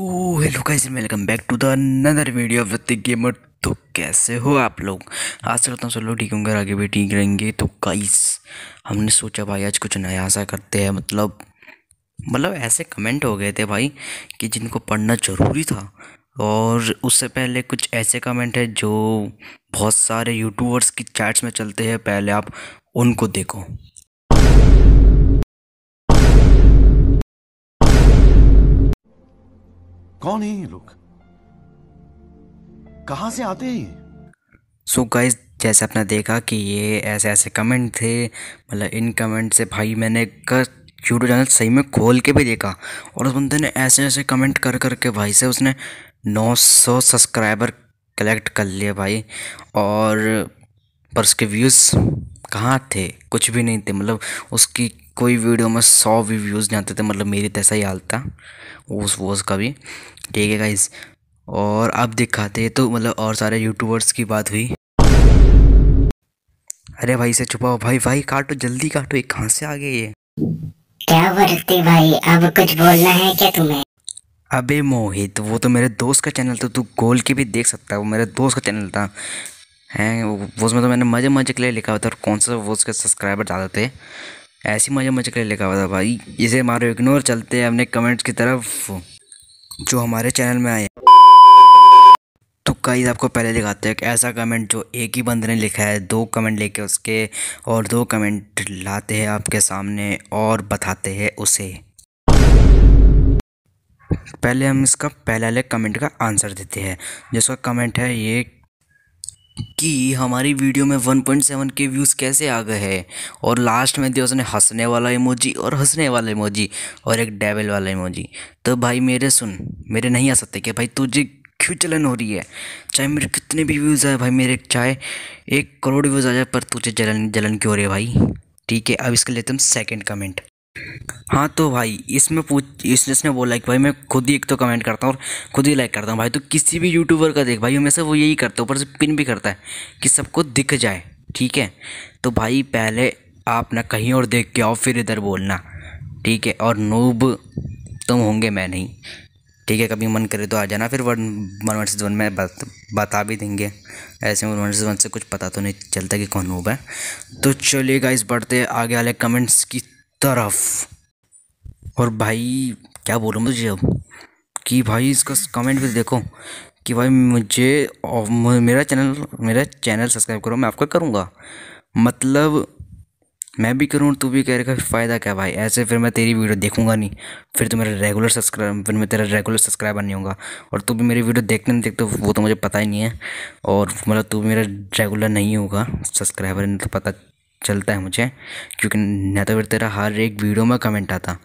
So hello guys welcome back to the another video of the gamer तो कैसे हो आप लोग आज करता हूँ चलो ठीक होंगे आगे भी ठीक रहेंगे तो गाइस हमने सोचा भाई आज कुछ नया सा करते हैं मतलब मतलब ऐसे कमेंट हो गए थे भाई कि जिनको पढ़ना ज़रूरी था और उससे पहले कुछ ऐसे कमेंट है जो बहुत सारे यूट्यूबर्स की चैट्स में चलते हैं पहले आप उनको देखो कौन है ये लोग कहाँ से आते हैं सो गाइज जैसे आपने देखा कि ये ऐसे ऐसे कमेंट थे मतलब इन कमेंट से भाई मैंने कर यूट्यूब चैनल सही में खोल के भी देखा और उस बंदे ने ऐसे ऐसे कमेंट कर कर के भाई से उसने 900 सब्सक्राइबर कलेक्ट कर लिए भाई और पर उसके व्यूज़ कहाँ थे कुछ भी नहीं थे मतलब उसकी कोई वीडियो में सौ भी व्यूज़ थे मतलब मेरी तैसा तो ही हाल था उस वोज का भी ठीक है गाइज और अब दिखाते तो मतलब और सारे यूट्यूबर्स की बात हुई अरे भाई से छुपाओ भाई भाई काटो जल्दी काटो ये कहाँ से आ गए ये क्या वर्ती भाई अब कुछ बोलना है क्या तुम्हें अबे मोहित वो तो मेरे दोस्त का चैनल था तू गोल के भी देख सकता है वो मेरे दोस्त का चैनल था वो उसमें तो मैंने मज़े मज़े के लिए लिखा हुआ था और कौन सा वो उसके सब्सक्राइबर ज़्यादा थे ऐसी मजा मजे कर लिखा हुआ था भाई इसे मारो इग्नोर चलते हैं अपने कमेंट्स की तरफ जो हमारे चैनल में आए तो कई आपको पहले दिखाते हैं एक ऐसा कमेंट जो एक ही बंदे ने लिखा है दो कमेंट लेके उसके और दो कमेंट लाते हैं आपके सामने और बताते हैं उसे पहले हम इसका पहला ले कमेंट का आंसर देते हैं जिसका कमेंट है ये कि हमारी वीडियो में 1.7 के व्यूज़ कैसे आ गए हैं और लास्ट में दिया उसने हंसने वाला इमोजी और हंसने वाला इमोजी और एक डेविल वाला इमोजी तो भाई मेरे सुन मेरे नहीं आ सकते कि भाई तुझे क्यों चलन हो रही है चाहे मेरे कितने भी व्यूज़ आए भाई मेरे चाहे एक करोड़ व्यूज़ आ जाए पर तुझे जलन जलन क्यों हो रही है भाई ठीक है अब इसके लेते हम सेकेंड कमेंट हाँ तो भाई इसमें पूछ इसने इसने बोला कि भाई मैं खुद ही एक तो कमेंट करता हूँ और खुद ही लाइक करता हूँ भाई तो किसी भी यूट्यूबर का देख भाई हमेशा वो यही करता है ऊपर से पिन भी करता है कि सबको दिख जाए ठीक है तो भाई पहले आप ना कहीं और देख के आओ फिर इधर बोलना ठीक है और नूब तुम होंगे मैं नहीं ठीक है कभी मन करे तो आ जाना फिर one one one six one में बत, बता भी देंगे ऐसे में वन वन सिक्स वन से कुछ पता तो नहीं चलता कि कौन नूब है तो चलिए इस बढ़ते आगे वाले कमेंट्स की तरफ और भाई क्या बोलूँ मुझे अब कि भाई इसका कमेंट भी देखो कि भाई मुझे मेरा चैनल मेरा चैनल सब्सक्राइब करो मैं आपका करूँगा मतलब मैं भी करूँ तू भी कह रहेगा फ़ायदा क्या भाई ऐसे फिर मैं तेरी वीडियो देखूँगा नहीं फिर तो मेरा रेगुलर सब्सक्राइब फिर मैं तेरा रेगुलर सब्सक्राइबर नहीं होगा और तू भी मेरी वीडियो देखते नहीं देखते तो वो तो मुझे पता ही नहीं है और मतलब तू भी मेरा रेगुलर नहीं होगा सब्सक्राइबर नहीं तो पता चलता है मुझे क्योंकि न तो फिर तेरा हर एक वीडियो में कमेंट आता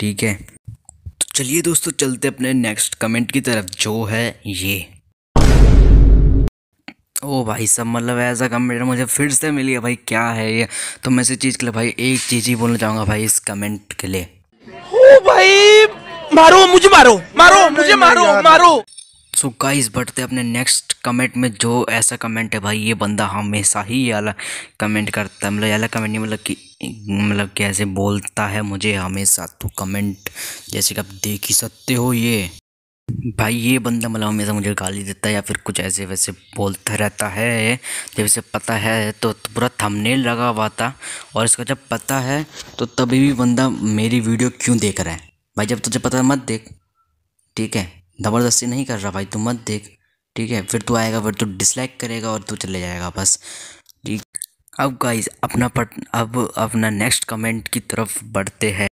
ठीक है तो चलिए दोस्तों चलते अपने नेक्स्ट कमेंट की तरफ जो है ये ओ भाई सब मतलब ऐसा कमेंट मुझे फिर से मिल गया भाई क्या है ये तो मैं इस चीज़ के लिए भाई एक चीज़ ही बोलना चाहूँगा भाई इस कमेंट के लिए ओ भाई मारो मुझे मारो मारो मुझे मारो मारो सो गाइस बढ़ते अपने नेक्स्ट कमेंट में जो ऐसा कमेंट है भाई ये बंदा हमेशा ही ये कमेंट करता है मतलब ये कमेंट नहीं मतलब कि मतलब कैसे बोलता है मुझे हमेशा तो कमेंट जैसे कि आप देख ही सकते हो ये भाई ये बंदा मतलब हमेशा मुझे गाली देता है या फिर कुछ ऐसे वैसे बोलता रहता है जब इसे पता है तो पूरा थंबनेल लगा हुआ था और इसका जब पता है तो तभी भी बंदा मेरी वीडियो क्यों देख रहा है भाई जब तुझे पता मत देख ठीक है ज़बरदस्ती नहीं कर रहा भाई तू मत देख ठीक है फिर तू आएगा फिर तू डिसलाइक करेगा और तू चले जाएगा बस ठीक अब गाइज अपना पट अब अपना नेक्स्ट कमेंट की तरफ बढ़ते हैं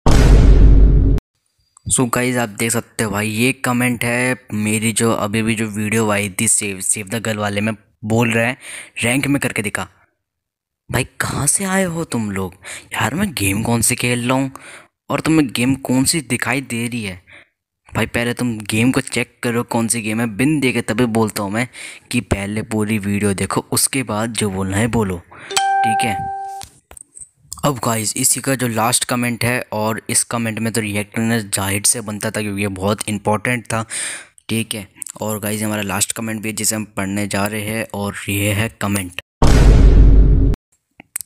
सो so गाइज आप देख सकते हो भाई ये कमेंट है मेरी जो अभी भी जो वीडियो आई थी सेव सेव द गर्ल वाले में बोल रहे हैं रैंक में करके दिखा भाई कहाँ से आए हो तुम लोग यार मैं गेम कौन सी खेल रहा हूँ और तुम्हें गेम कौन सी दिखाई दे रही है भाई पहले तुम गेम को चेक करो कौन सी गेम है बिन देखे तभी बोलता हूँ मैं कि पहले पूरी वीडियो देखो उसके बाद जो बोलना है बोलो ठीक है अब गाइस इसी का जो लास्ट कमेंट है और इस कमेंट में तो रिएक्ट जाहिर से बनता था क्योंकि ये बहुत इंपॉर्टेंट था ठीक है और गाइस हमारा लास्ट कमेंट भी है जिसे हम पढ़ने जा रहे हैं और ये है कमेंट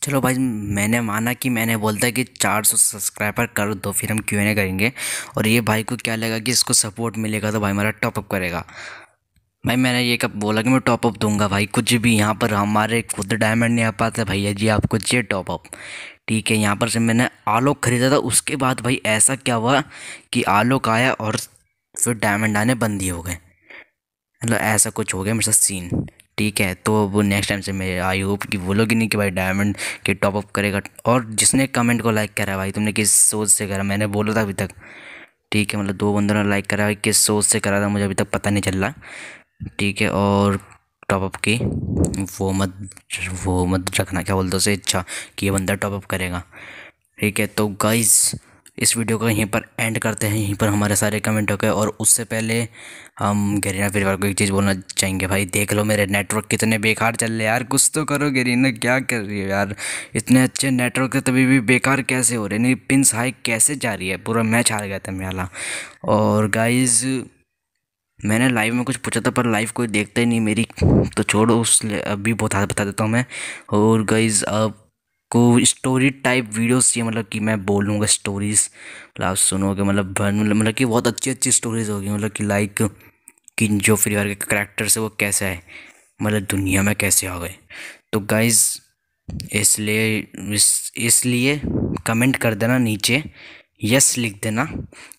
चलो भाई मैंने माना कि मैंने बोलता कि 400 सब्सक्राइबर कर दो फिर हम क्यों नहीं करेंगे और ये भाई को क्या लगा कि इसको सपोर्ट मिलेगा तो भाई मेरा टॉपअप करेगा भाई मैंने ये कब बोला कि मैं टॉपअप दूंगा भाई कुछ भी यहाँ पर हमारे खुद डायमंड नहीं आ पाते भैया जी आपको चाहिए टॉपअप ठीक है यहाँ पर से मैंने आलोक ख़रीदा था उसके बाद भाई ऐसा क्या हुआ कि आलोक आया और फिर डायमंड आने बंद ही हो गए मतलब ऐसा कुछ हो गया मेरे साथ सीन ठीक है तो वो नेक्स्ट टाइम से मैं आई होप कि बोलोगे नहीं कि भाई डायमंड के टॉप अप करेगा और जिसने कमेंट को लाइक करा भाई तुमने किस सोच से करा मैंने बोला था अभी तक ठीक है मतलब दो बंदों ने लाइक करा भाई किस सोच से करा था मुझे अभी तक पता नहीं चल रहा ठीक है और टॉपअप की वो मत वो मत रखना क्या बोलते उसे इच्छा कि ये बंदा टॉपअप करेगा ठीक है तो गाइज़ इस वीडियो को यहीं पर एंड करते हैं यहीं पर हमारे सारे कमेंट हो गए और उससे पहले हम गरीना फिरवार को एक चीज़ बोलना चाहेंगे भाई देख लो मेरे नेटवर्क कितने बेकार चल रहे यार कुछ तो करो गरीना क्या कर रही है यार इतने अच्छे नेटवर्क तभी भी बेकार कैसे हो रहे नहीं पिंस हाई कैसे जा रही है पूरा मैच हार गया था मेला और गाइज़ मैंने लाइव में कुछ पूछा था पर लाइव कोई देखता ही नहीं मेरी तो छोड़ो उस अभी बहुत हाथ बता देता हूँ मैं और गाइज़ अब को स्टोरी टाइप वीडियोस ये मतलब कि मैं बोलूँगा स्टोरीज़ मतलब आप सुनोगे मतलब मतलब कि बहुत अच्छी अच्छी स्टोरीज़ होगी मतलब कि लाइक कि जो फ्री फायर के करेक्टर्स है वो कैसा है मतलब दुनिया में कैसे हो गए तो गाइज़ इसलिए इस इसलिए कमेंट कर देना नीचे यस लिख देना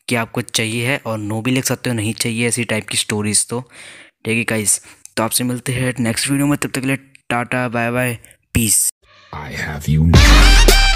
कि आपको चाहिए है और नो भी लिख सकते हो नहीं चाहिए ऐसी टाइप की स्टोरीज़ तो ठीक है गाइज़ तो आपसे मिलते हैं नेक्स्ट वीडियो में तब तक के लिए tata bye bye peace I have you now.